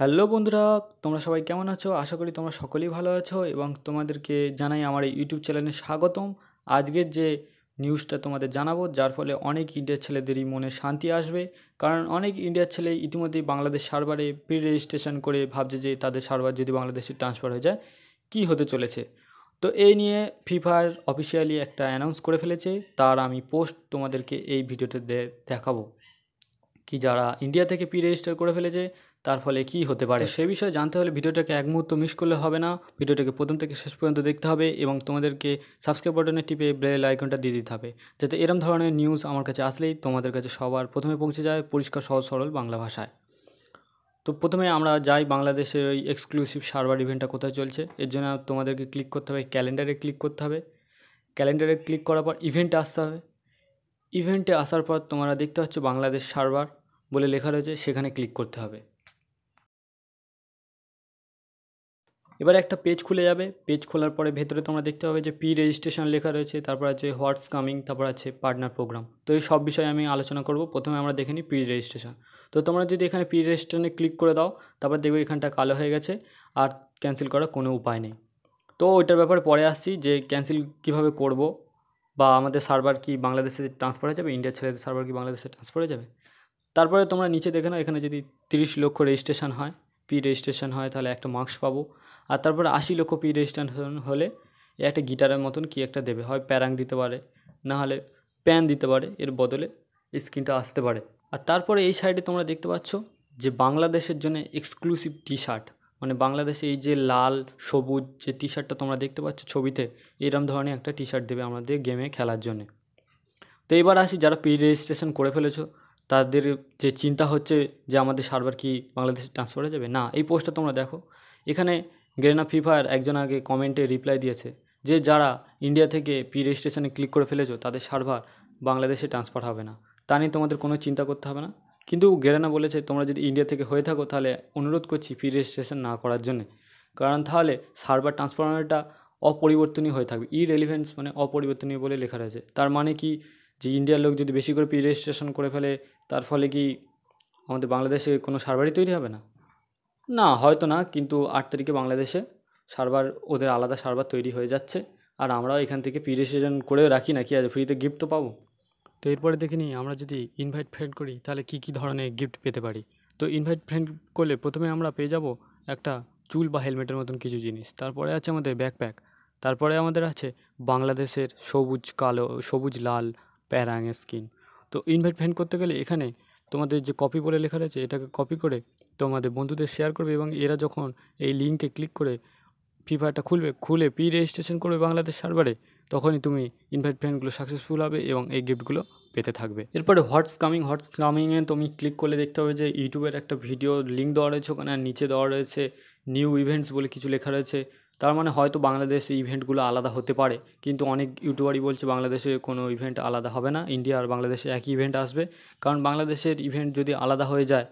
hello বন্ধুরা তোমরা সবাই কেমন আছো আশা করি তোমরা সকলেই ভালো আছো এবং তোমাদেরকে জানাই আমার এই ইউটিউব চ্যানেলে স্বাগতম আজকের যে নিউজটা তোমাদের জানাবো যার ফলে অনেক ইন্ডিয়ার ছেলেদেরই মনে শান্তি আসবে কারণ অনেক ইন্ডিয়ার ছেলে ইতিমধ্যেই বাংলাদেশ সার্ভারে প্রি রেজিস্ট্রেশন করে ভাবছে যে তাদের সার্ভার যদি বাংলাদেশে ট্রান্সফার হয়ে যায় কি হতে চলেছে তো এই নিয়ে ফ্রি ফায়ার অফিসিয়ালি একটা অ্যানাউন্স করে ফেলেছে তার আমি পোস্ট তোমাদেরকে এই ভিডিওতে দেখাবো কি যারা ইন্ডিয়া থেকে পি রেজিস্টার করে ফেলেছে তার ফলে কি হতে পারে সে বিষয়ে জানতে হলে ভিডিওটাকে এক মুহূর্ত মিস করলে হবে না ভিডিওটাকে প্রথম থেকে শেষ পর্যন্ত দেখতে হবে এবং তোমাদেরকে সাবস্ক্রাইব বাটনে টিপে বেল আইকনটা দিয়ে দিতে হবে যাতে এরম ধরনের নিউজ আমার কাছে আসলেই তোমাদের কাছে সবার প্রথমে পৌঁছে যায় পরিষ্কার সহজ সরল বাংলা ভাষায় তো প্রথমে আমরা যাই বাংলাদেশের ওই এক্সক্লুসিভ সার্ভার ইভেন্টটা কোথায় চলছে এর জন্য তোমাদেরকে ক্লিক করতে হবে ক্যালেন্ডারে ক্লিক করতে হবে ক্যালেন্ডারে ক্লিক করার পর ইভেন্ট আসতে হবে ইভেন্টে আসার পর তোমরা দেখতে পাচ্ছ বাংলাদেশ সার্ভার বলে লেখা রয়েছে সেখানে ক্লিক করতে হবে এবারে একটা পেজ খুলে যাবে পেজ খোলার পরে ভেতরে তোমরা দেখতে পাবে যে পি রেজিস্ট্রেশন লেখা রয়েছে তারপর আছে হোয়াটস কামিং তারপর আছে পার্টনার প্রোগ্রাম তো এই সব বিষয়ে আমি আলোচনা করব প্রথমে আমরা দেখে নিই প্রি রেজিস্ট্রেশন তো তোমরা যদি এখানে প্রি রেজিস্ট্রেশনে ক্লিক করে দাও তারপর দেখবে এখানটা কালো হয়ে গেছে আর ক্যান্সেল করার কোনো উপায় নেই তো ওইটার ব্যাপারে পরে আসছি যে ক্যান্সেল কিভাবে করব বা আমাদের সার্ভার কি বাংলাদেশে ট্রান্সফার হয়ে যাবে ইন্ডিয়ার ছেলেদের সার্ভার কি বাংলাদেশে ট্রান্সফার হয়ে যাবে তারপরে তোমরা নিচে দেখে নাও এখানে যদি তিরিশ লক্ষ রেজিস্ট্রেশন হয় পি রেজিস্ট্রেশন হয় তাহলে একটা মার্কস পাবো আর তারপরে আশি লক্ষ পি রেজিস্ট্রেশন হলে একটা গিটারের মতন কি একটা দেবে হয় প্যারাং দিতে পারে না হলে প্যান দিতে পারে এর বদলে স্ক্রিনটা আসতে পারে আর তারপরে এই সাইডে তোমরা দেখতে পাচ্ছ যে বাংলাদেশের জন্য এক্সক্লুসিভ টি শার্ট মানে বাংলাদেশে এই যে লাল সবুজ যে টি শার্টটা তোমরা দেখতে পাচ্ছ ছবিতে এরম ধরনের একটা টি শার্ট দেবে আমাদের গেমে খেলার জন্যে তো এবার আসি যারা প্রি রেজিস্ট্রেশন করে ফেলেছো তাদের যে চিন্তা হচ্ছে যে আমাদের সার্ভার কি বাংলাদেশে ট্রান্সফার হয়ে যাবে না এই পোস্টটা তোমরা দেখো এখানে গ্রেনা ফ্রি ফায়ার একজন আগে কমেন্টে রিপ্লাই দিয়েছে যে যারা ইন্ডিয়া থেকে প্রি রেজিস্ট্রেশনে ক্লিক করে ফেলেছো তাদের সার্ভার বাংলাদেশে ট্রান্সফার হবে না তা নিয়ে তোমাদের কোনো চিন্তা করতে হবে না কিন্তু গেরানা বলেছে তোমরা যদি ইন্ডিয়া থেকে হয়ে থাকো তাহলে অনুরোধ করছি ফি রেজিস্ট্রেশন না করার জন্য কারণ তাহলে সার্ভার ট্রান্সফরমারটা অপরিবর্তনীয় হয়ে থাকবে ই রেলিভেন্স মানে অপরিবর্তনীয় বলে লেখা রয়েছে তার মানে কি যে ইন্ডিয়ার লোক যদি বেশি করে প্রি রেজিস্ট্রেশন করে ফেলে তার ফলে কি আমাদের বাংলাদেশে কোনো সার্ভারই তৈরি হবে না না হয়তো না কিন্তু আট তারিখে বাংলাদেশে সার্ভার ওদের আলাদা সার্ভার তৈরি হয়ে যাচ্ছে আর আমরাও এখান থেকে পি রেজিস্ট্রেশন করে রাখি না কি আছে ফ্রিতে গিফট তো পাবো তো এরপরে দেখে নিই আমরা যদি ইনভাইট ফ্রেন্ড করি তাহলে কি কি ধরনের গিফট পেতে পারি তো ইনভাইট ফ্রেন্ড করলে প্রথমে আমরা পেয়ে যাব একটা চুল বা হেলমেটের মতন কিছু জিনিস তারপরে আছে আমাদের ব্যাকপ্যাক তারপরে আমাদের আছে বাংলাদেশের সবুজ কালো সবুজ লাল প্যারাঙের স্কিন তো ইনভাইট ফ্রেন্ড করতে গেলে এখানে তোমাদের যে কপি বলে লেখা রয়েছে এটাকে কপি করে তোমাদের বন্ধুদের শেয়ার করবে এবং এরা যখন এই লিঙ্কে ক্লিক করে ফ্রি ফায়ারটা খুলবে খুলে প্রি রেজিস্ট্রেশন করবে বাংলাদেশ সার্ভারে তখনই তুমি ইনভাইট ফ্রেন্ডগুলো সাকসেসফুল হবে এবং এই গিফটগুলো পেতে থাকবে এরপরে হোয়াটস কামিং হোয়াটস কামিংয়ে তুমি ক্লিক করলে দেখতে হবে যে ইউটিউবের একটা ভিডিও লিঙ্ক দেওয়া রয়েছে ওখানে নিচে দেওয়া রয়েছে নিউ ইভেন্টস বলে কিছু লেখা রয়েছে তার মানে হয়তো বাংলাদেশে ইভেন্টগুলো আলাদা হতে পারে কিন্তু অনেক ইউটিউবারই বলছে বাংলাদেশে কোনো ইভেন্ট আলাদা হবে না ইন্ডিয়া আর বাংলাদেশে একই ইভেন্ট আসবে কারণ বাংলাদেশের ইভেন্ট যদি আলাদা হয়ে যায়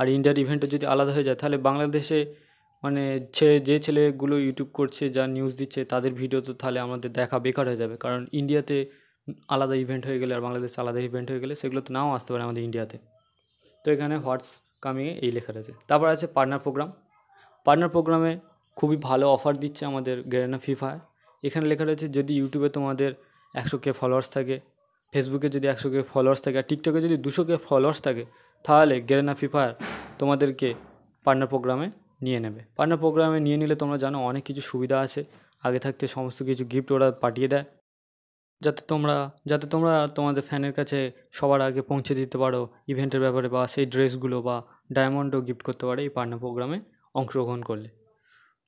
আর ইন্ডিয়ার ইভেন্টও যদি আলাদা হয়ে যায় তাহলে বাংলাদেশে মানে ছেলে যে ছেলেগুলো ইউটিউব করছে যা নিউজ দিচ্ছে তাদের ভিডিও তো তাহলে আমাদের দেখা বেকার হয়ে যাবে কারণ ইন্ডিয়াতে আলাদা ইভেন্ট হয়ে গেলে আর বাংলাদেশে আলাদা ইভেন্ট হয়ে গেলে সেগুলো তো নাও আসতে পারে আমাদের ইন্ডিয়াতে তো এখানে হোয়াটস কামিয়ে এই লেখা রয়েছে তারপর আছে পার্টনার প্রোগ্রাম পার্টনার প্রোগ্রামে খুবই ভালো অফার দিচ্ছে আমাদের গ্রেনা ফিফায় এখানে লেখা রয়েছে যদি ইউটিউবে তোমাদের একশো কে ফলোয়ার্স থাকে ফেসবুকে যদি একশো কে ফলোয়ার্স থাকে আর টিকটকে যদি দুশো কে ফলোয়ার্স থাকে তাহলে গ্রেনা ফিফার তোমাদেরকে পার্টনার প্রোগ্রামে নিয়ে নেবে পার্টনার প্রোগ্রামে নিয়ে নিলে তোমরা জানো অনেক কিছু সুবিধা আছে আগে থাকতে সমস্ত কিছু গিফট ওরা পাঠিয়ে দেয় যাতে তোমরা যাতে তোমরা তোমাদের ফ্যানের কাছে সবার আগে পৌঁছে দিতে পারো ইভেন্টের ব্যাপারে বা সেই ড্রেসগুলো বা ডায়মন্ডও গিফট করতে পারে এই পার্টনার প্রোগ্রামে অংশগ্রহণ করলে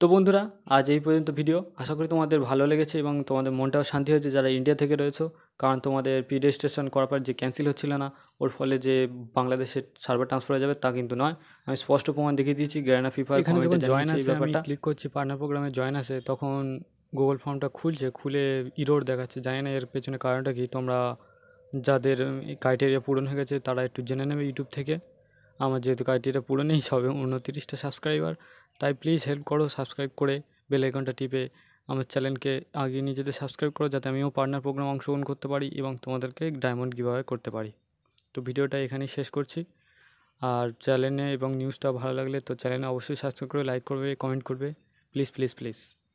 তো বন্ধুরা আজ এই পর্যন্ত ভিডিও আশা করি তোমাদের ভালো লেগেছে এবং তোমাদের মনটাও শান্তি হয়েছে যারা ইন্ডিয়া থেকে রয়েছে কারণ তোমাদের প্রি রেজিস্ট্রেশন করার পর যে ক্যান্সেল হচ্ছিল না ওর ফলে যে বাংলাদেশের সার্ভার ট্রান্সফার হয়ে যাবে তা কিন্তু নয় আমি স্পষ্ট প্রমাণ দেখিয়ে দিয়েছি গ্যারানা ফিফা এখানে যখন জয়েন আসে ব্যাপারটা ক্লিক করছি পার্টনার প্রোগ্রামে জয়েন আসে তখন গুগল ফর্মটা খুলছে খুলে ইরোর দেখাচ্ছে জানি না এর পেছনে কারণটা কি তোমরা যাদের ক্রাইটেরিয়া পূরণ হয়ে গেছে তারা একটু জেনে নেবে ইউটিউব থেকে আমার যেহেতু এটা পুরো নেই সবে উনতিরিশটা সাবস্ক্রাইবার তাই প্লিজ হেল্প করো সাবস্ক্রাইব করে বেল আইকনটা টিপে আমার চ্যানেলকে আগিয়ে নিয়ে যেতে সাবস্ক্রাইব করো যাতে আমিও পার্টনার প্রোগ্রাম অংশগ্রহণ করতে পারি এবং তোমাদেরকে ডায়মন্ড গিভাওয়ে করতে পারি তো ভিডিওটা এখানেই শেষ করছি আর চ্যানেলে এবং নিউজটা ভালো লাগলে তো চ্যানেলে অবশ্যই সাবস্ক্রাইব করে লাইক করবে কমেন্ট করবে প্লিজ প্লিজ প্লিজ